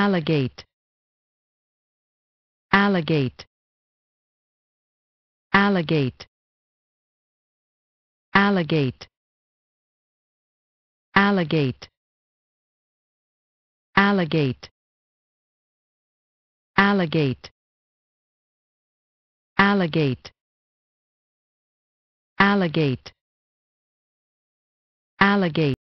Alligate. Alligate. Alligate. Alligate. Alligate. Alligate. Alligate. Alligate. Alligate. Alligate.